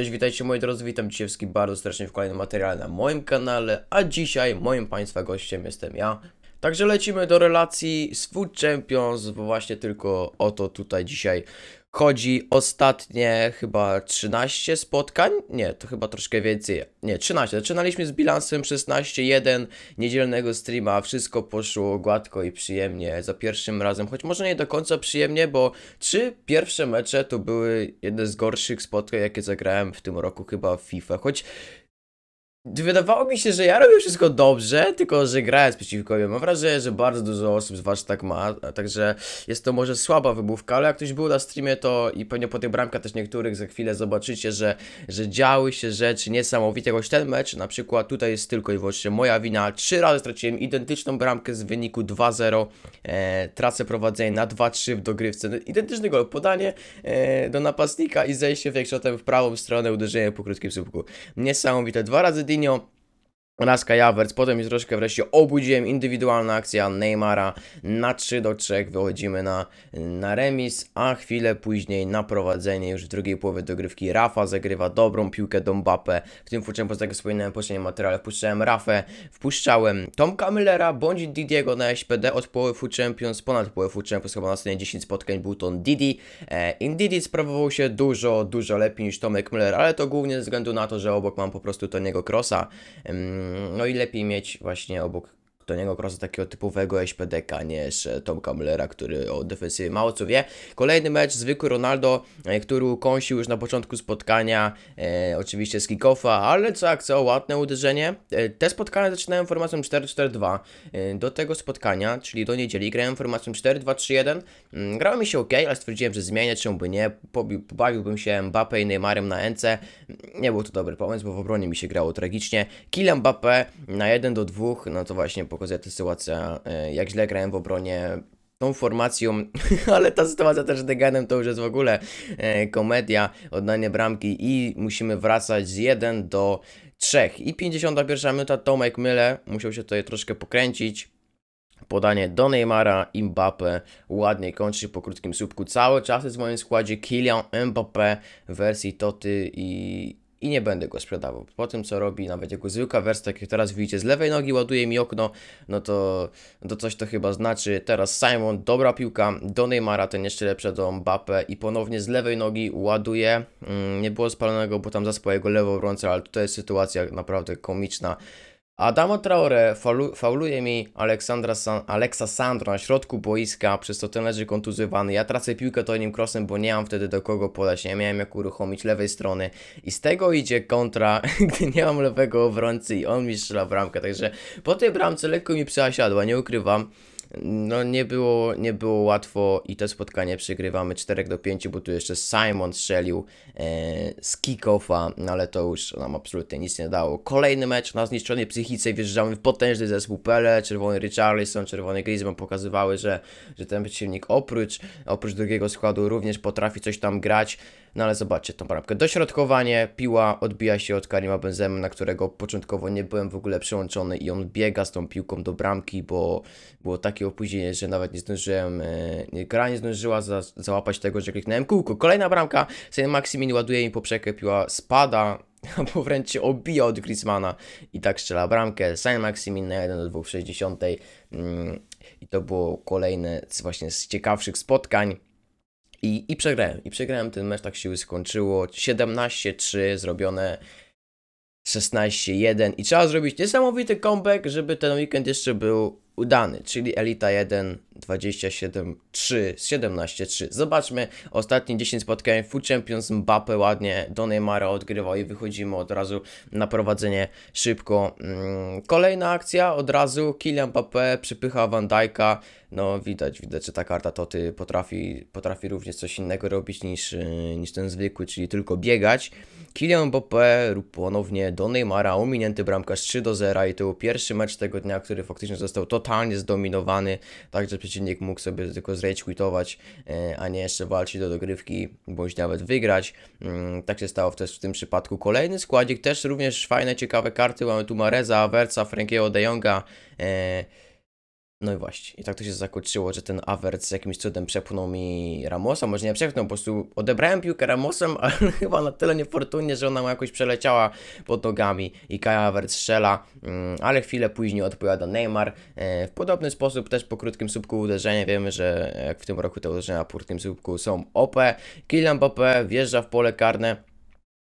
Cześć, witajcie moi drodzy, witam Cię wszystkich bardzo serdecznie w kolejnym materiale na moim kanale, a dzisiaj moim Państwa gościem jestem ja. Także lecimy do relacji z Food Champions, bo właśnie tylko o to tutaj dzisiaj chodzi ostatnie chyba 13 spotkań. Nie, to chyba troszkę więcej. Nie, 13. Zaczynaliśmy z bilansem 16-1 niedzielnego streama. Wszystko poszło gładko i przyjemnie za pierwszym razem. Choć może nie do końca przyjemnie, bo trzy pierwsze mecze to były jedne z gorszych spotkań, jakie zagrałem w tym roku chyba w FIFA. Choć Wydawało mi się, że ja robię wszystko dobrze, tylko że grając przeciwko mnie. Mam wrażenie, że bardzo dużo osób z was tak ma, także jest to może słaba wybówka, ale jak ktoś był na streamie, to i pewnie po tych bramkach też niektórych za chwilę zobaczycie, że, że działy się rzeczy niesamowite. Jakoś ten mecz na przykład tutaj jest tylko i wyłącznie moja wina. Trzy razy straciłem identyczną bramkę z wyniku 2-0, e, tracę prowadzenie na 2-3 w dogrywce. No, identyczny gol, podanie e, do napastnika i zejście wiekszotem w prawą stronę, uderzenie po krótkim słupku. Niesamowite. Dwa razy Fernandinho Laska Javerts, potem już troszkę wreszcie obudziłem, indywidualna akcja Neymara, na 3 do 3 wychodzimy na, na remis, a chwilę później na prowadzenie już w drugiej połowie dogrywki Rafa zagrywa dobrą piłkę do Mbappe, w tym włóczem, tak jak wspominałem w poprzednim materiale, wpuszczałem Rafę, wpuszczałem Tomka Müllera bądź Didiego na SPD od połowy Food Champions, ponad połowy Food Champions, chyba na scenie 10 spotkań był to Didi, e, Didi sprawował się dużo, dużo lepiej niż Tomek Müller, ale to głównie ze względu na to, że obok mam po prostu Toniego Krosa, no i lepiej mieć właśnie obok do niego Krosa takiego typowego SPDK niż Tomka Mullera, który o defensywie mało co wie. Kolejny mecz, zwykły Ronaldo, e, który ukąsił już na początku spotkania, e, oczywiście z kickoffa, ale co jak co, ładne uderzenie. E, te spotkania zaczynają formacją 4-4-2. E, do tego spotkania, czyli do niedzieli, grałem formacją 4-2-3-1. Mm, grało mi się ok, ale stwierdziłem, że zmienię, czemu by nie. pobawiłbym się Mbappe i Neymarem na NC. Nie był to dobry pomysł, bo w obronie mi się grało tragicznie. Kill Mbappe na 1 do 2, no to właśnie po pokazuje ta sytuacja, e, jak źle grałem w obronie, tą formacją, ale ta sytuacja też z Deganem to już jest w ogóle e, komedia, oddanie bramki i musimy wracać z 1 do 3. I 51 minuta Tomek Myle musiał się tutaj troszkę pokręcić. Podanie do Neymara, Mbappe ładnie kończy po krótkim słupku. Cały czas jest w moim składzie Kylian Mbappe w wersji Toty i i nie będę go sprzedawał. Po tym co robi, nawet jako zwykła wersja, jak teraz widzicie, z lewej nogi ładuje mi okno, no to, to coś to chyba znaczy. Teraz Simon, dobra piłka, do Neymara, ten jeszcze lepsze do Mbappe i ponownie z lewej nogi ładuje. Mm, nie było spalonego, bo tam zaspał jego lewą ręce, ale tutaj jest sytuacja naprawdę komiczna. Adamo Traore faulu, fauluje mi Aleksandra San, Sandro na środku boiska, przez co ten leży kontuzjowany. Ja tracę piłkę to nim crossem, bo nie mam wtedy do kogo podać, nie miałem jak uruchomić lewej strony. I z tego idzie kontra, gdy nie mam lewego obrońcy i on mi strzela bramkę. Także po tej bramce lekko mi przeasiadła, nie ukrywam no nie było, nie było łatwo i to spotkanie przegrywamy 4 do 5, bo tu jeszcze Simon strzelił e, z kickoffa, no ale to już nam absolutnie nic nie dało. Kolejny mecz na zniszczonej psychice, wjeżdżamy w potężny zespół Pele, czerwony Richarlison, czerwony Griezmann pokazywały, że, że ten przeciwnik oprócz, oprócz drugiego składu również potrafi coś tam grać, no ale zobaczcie tą bramkę. Dośrodkowanie, piła odbija się od Karima Benzema, na którego początkowo nie byłem w ogóle przyłączony i on biega z tą piłką do bramki, bo było takie opóźnienie, że nawet nie zdążyłem, e, gra nie zdążyła za, załapać tego, że kliknąłem kółko. Kolejna bramka, Saint Maximin ładuje mi poprzekę, piła spada, albo wręcz się obija od Griezmana i tak strzela bramkę. Saint Maximin na 1 do 2,60 Mm, I to było kolejne z właśnie z ciekawszych spotkań. I, I przegrałem. I przegrałem ten mecz, tak siły skończyło. 17-3 zrobione. 16-1 i trzeba zrobić niesamowity comeback, żeby ten weekend jeszcze był udany, czyli Elita 1 27-3 z 17-3. Zobaczmy, ostatnie 10 spotkań Food Champions Mbappe ładnie do Neymara odgrywa i wychodzimy od razu na prowadzenie szybko. Mm, kolejna akcja, od razu Kylian Mbappe przypycha Van Dijk'a. No widać, widać, że ta karta Toty potrafi, potrafi również coś innego robić niż, y, niż ten zwykły, czyli tylko biegać. Kylian Mbappe ponownie do Neymara, ominięty bramkarz 3 do 0 i to był pierwszy mecz tego dnia, który faktycznie został totalnie zdominowany, także przeciwnik mógł sobie tylko zrage a nie jeszcze walczyć do dogrywki, bądź nawet wygrać. Mm, tak się stało też w tym przypadku. Kolejny składzik, też również fajne, ciekawe karty. Mamy tu Mareza, Werca, Frankiego de Jonga, e, no i właśnie. I tak to się zakończyło, że ten awert z jakimś cudem przepchnął mi Ramosa. Może nie przepchnął, po prostu odebrałem piłkę Ramosem, ale chyba na tyle niefortunnie, że ona mu jakoś przeleciała pod nogami i Kai Avert strzela, mm, ale chwilę później odpowiada Neymar. E, w podobny sposób też po krótkim słupku uderzenia. Wiemy, że jak w tym roku te uderzenia po krótkim słupku są OP. Kylian Mbappé wjeżdża w pole karne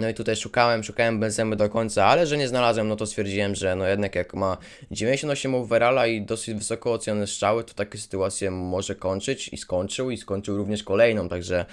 no i tutaj szukałem, szukałem Benzemy do końca, ale że nie znalazłem, no to stwierdziłem, że no jednak jak ma 98 overalla i dosyć wysoko oceny strzały, to takie sytuacje może kończyć i skończył i skończył również kolejną, także,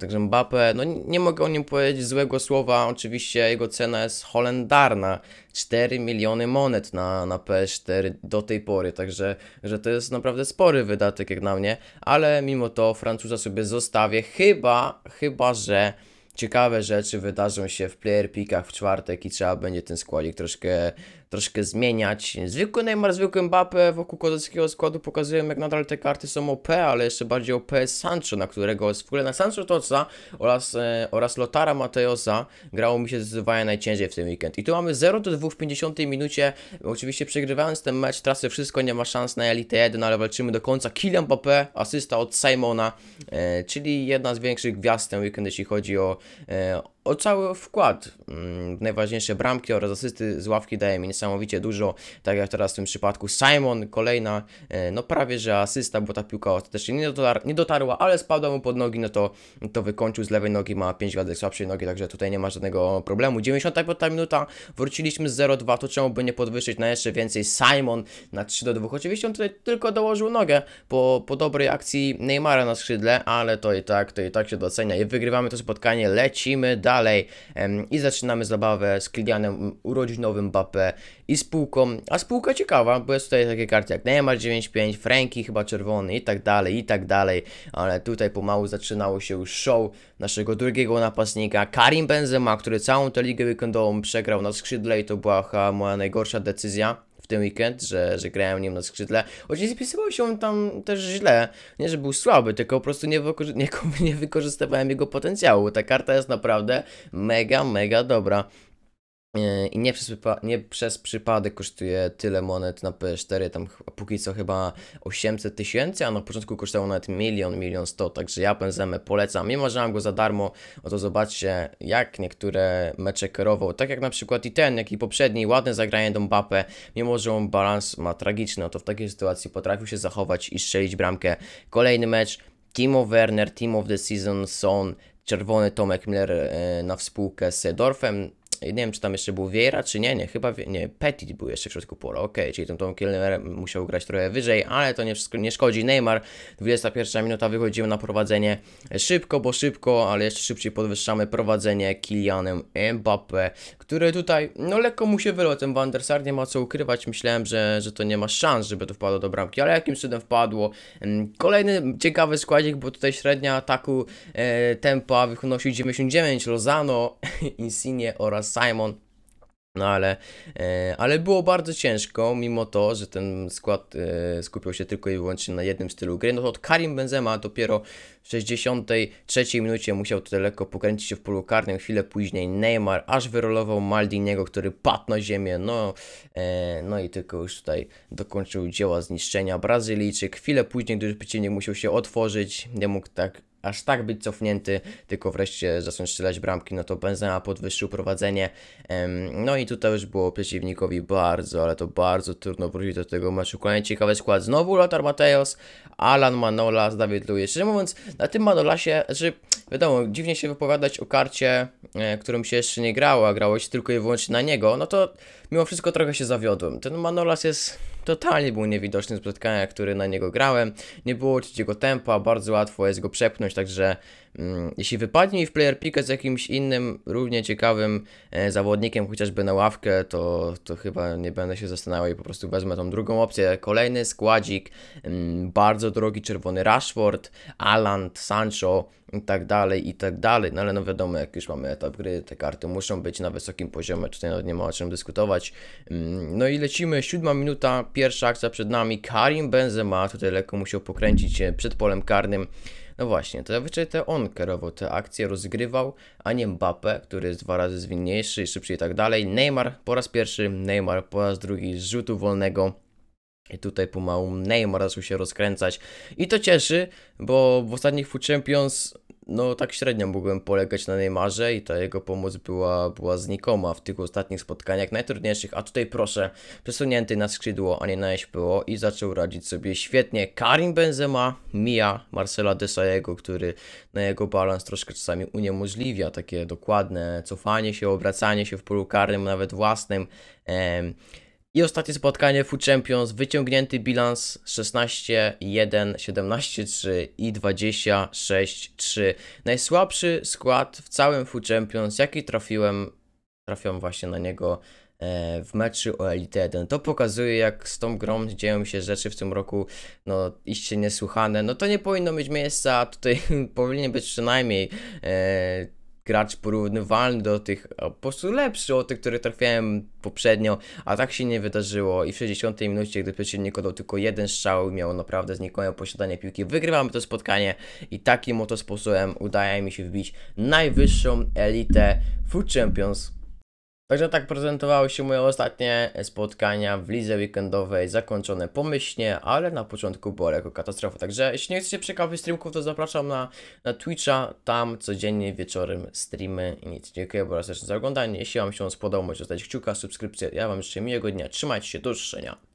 także Mbappe, no nie mogę o nim powiedzieć złego słowa, oczywiście jego cena jest holendarna, 4 miliony monet na, na PS4 do tej pory, także że to jest naprawdę spory wydatek jak na mnie, ale mimo to Francuza sobie zostawię, chyba, chyba, że ciekawe rzeczy wydarzą się w player pickach w czwartek i trzeba będzie ten składzik troszkę troszkę zmieniać. Zwykły Neymar, zwykły Mbappe wokół kozeckiego składu pokazują jak nadal te karty są OP, ale jeszcze bardziej OP Sancho, na którego ogóle na Sancho Toca oraz, e, oraz Lotara Mateosa grało mi się zdecydowanie najciężej w tym weekend. I tu mamy 0 do 2 w 50 minucie, oczywiście przegrywając ten mecz, trasy wszystko, nie ma szans na Elite 1, ale walczymy do końca. Kylian Mbappe, asysta od Simona, e, czyli jedna z większych gwiazd ten weekend, jeśli chodzi o, e, o cały wkład. Mm, najważniejsze bramki oraz asysty z ławki daje mi niesamowicie dużo, tak jak teraz w tym przypadku Simon, kolejna, e, no prawie że asysta, bo ta piłka ostatecznie nie, dotar nie dotarła, ale spadła mu pod nogi, no to, to wykończył z lewej nogi, ma 5 gwiazdek słabszej nogi, także tutaj nie ma żadnego problemu. 95 minuta, wróciliśmy z 0-2, to czemu by nie podwyższyć na jeszcze więcej Simon na 3-2. Oczywiście on tutaj tylko dołożył nogę po, po dobrej akcji Neymara na skrzydle, ale to i tak, to i tak się docenia i wygrywamy to spotkanie, lecimy dalej dalej. I zaczynamy zabawę z Kylianem urodzinowym Bapę i spółką. A spółka ciekawa, bo jest tutaj takie karty jak Neymar 95, Franki chyba czerwony i tak dalej, i tak dalej. Ale tutaj pomału zaczynało się już show naszego drugiego napastnika, Karim Benzema, który całą tę ligę weekendową przegrał na skrzydle i to była chyba moja najgorsza decyzja ten weekend, że, że grałem nim na skrzydle. Choć nie spisywał się on tam też źle, nie że był słaby, tylko po prostu nie, nie, nie wykorzystywałem jego potencjału. Ta karta jest naprawdę mega, mega dobra. E, i nie przez, nie przez, przypadek kosztuje tyle monet na PS4, tam póki co chyba 800 tysięcy, a na początku kosztowało nawet milion, milion sto, także ja Benzemę polecam, mimo że mam go za darmo, oto zobaczcie jak niektóre mecze kierował, tak jak na przykład i ten, jak i poprzedni, ładne zagranie do Mbappe, mimo że on balans ma tragiczny, no to w takiej sytuacji potrafił się zachować i strzelić bramkę. Kolejny mecz, Timo Werner, Team of the Season, Son, Czerwony Tomek Miller e, na współkę z Dorfem, nie wiem, czy tam jeszcze był Vieira, czy nie, nie, chyba, nie, Petit był jeszcze w środku pola, ok, czyli ten Tom Kilner musiał grać trochę wyżej, ale to nie, nie szkodzi, Neymar, 21 minuta, wychodzimy na prowadzenie szybko, bo szybko, ale jeszcze szybciej podwyższamy prowadzenie Kilianem Mbappe który tutaj, no lekko mu się wylał ten Van der Sar, nie ma co ukrywać, myślałem, że, że to nie ma szans, żeby to wpadło do bramki, ale jakim cudem wpadło, mm, kolejny ciekawy składzik, bo tutaj średnia ataku e, tempa wynosił 99, Lozano, Insigne oraz Simon. No ale, e, ale było bardzo ciężko, mimo to, że ten skład e, skupiał się tylko i wyłącznie na jednym stylu gry. No to od Karim Benzema dopiero w 63 minucie musiał to lekko pokręcić się w polu karnym. Chwilę później Neymar aż wyrolował Maldiniego, który padł na ziemię. No, e, no i tylko już tutaj dokończył dzieła zniszczenia Brazylijczyk. Chwilę później, gdy przeciwnik musiał się otworzyć, nie mógł tak aż tak być cofnięty, tylko wreszcie zacząć strzelać bramki, no to Benzema podwyższył prowadzenie. No i tutaj już było przeciwnikowi bardzo, ale to bardzo trudno wrócić do tego meczu. Kolejny ciekawy skład, znowu Lothar Mateos, Alan Manolas, David Luiz. Szczerze mówiąc, na tym Manolasie, że znaczy, wiadomo, dziwnie się wypowiadać o karcie, e, którym się jeszcze nie grało, a grało się tylko i wyłącznie na niego, no to mimo wszystko trochę się zawiodłem. Ten Manolas jest Totalnie był niewidoczny z spotkania, który na niego grałem. Nie było czuć jego tempa, bardzo łatwo jest go przepchnąć, także mm, jeśli wypadnie w player picka z jakimś innym, równie ciekawym e, zawodnikiem, chociażby na ławkę, to, to chyba nie będę się zastanawiał i po prostu wezmę tą drugą opcję. Kolejny składzik, mm, bardzo drogi czerwony Rashford, Alan, Sancho i tak dalej, i tak dalej. No ale no wiadomo, jak już mamy etap gry, te karty muszą być na wysokim poziomie, tutaj nie ma o czym dyskutować. Mm, no i lecimy, siódma minuta, Pierwsza akcja przed nami, Karim Benzema, tutaj lekko musiał pokręcić się przed polem karnym. No właśnie, to zazwyczaj to on kierował te akcje, rozgrywał, a nie Mbappe, który jest dwa razy zwinniejszy, szybszy i tak dalej. Neymar po raz pierwszy, Neymar po raz drugi z rzutu wolnego. I tutaj pomału Neymar zaczął się rozkręcać. I to cieszy, bo w ostatnich Food Champions no tak średnio mogłem polegać na Neymarze i ta jego pomoc była, była znikoma w tych ostatnich spotkaniach najtrudniejszych, a tutaj proszę, przesunięty na skrzydło, a nie na było i zaczął radzić sobie świetnie. Karim Benzema mija Marcela Desaiego, który na jego balans troszkę czasami uniemożliwia takie dokładne cofanie się, obracanie się w polu karnym, nawet własnym. Ehm, i ostatnie spotkanie Food Champions, wyciągnięty bilans 16-1, 17-3 i 26-3. Najsłabszy skład w całym Food Champions, jaki trafiłem, trafiłem właśnie na niego e, w meczu o Elite 1. To pokazuje, jak z tą grą dzieją się rzeczy w tym roku, no iście niesłychane. No to nie powinno mieć miejsca, tutaj powinien być przynajmniej e, gracz porównywalny do tych e, po prostu lepszy od tych, które trafiałem poprzednio, a tak się nie wydarzyło i w 60 minucie, gdy przeciwnik oddał tylko jeden strzał i miał naprawdę znikome posiadanie piłki, wygrywamy to spotkanie i takim oto sposobem udaje mi się wbić najwyższą elitę Food Champions Także tak prezentowały się moje ostatnie spotkania w lidze weekendowej, zakończone pomyślnie, ale na początku była lekko katastrofa. Także jeśli nie chcecie przekawić streamków, to zapraszam na, na Twitcha, tam codziennie wieczorem streamy i nic. Dziękuję bardzo za oglądanie, jeśli Wam się spodobało, możecie zostać kciuka, subskrypcję, ja Wam życzę miłego dnia, trzymajcie się, do usłyszenia.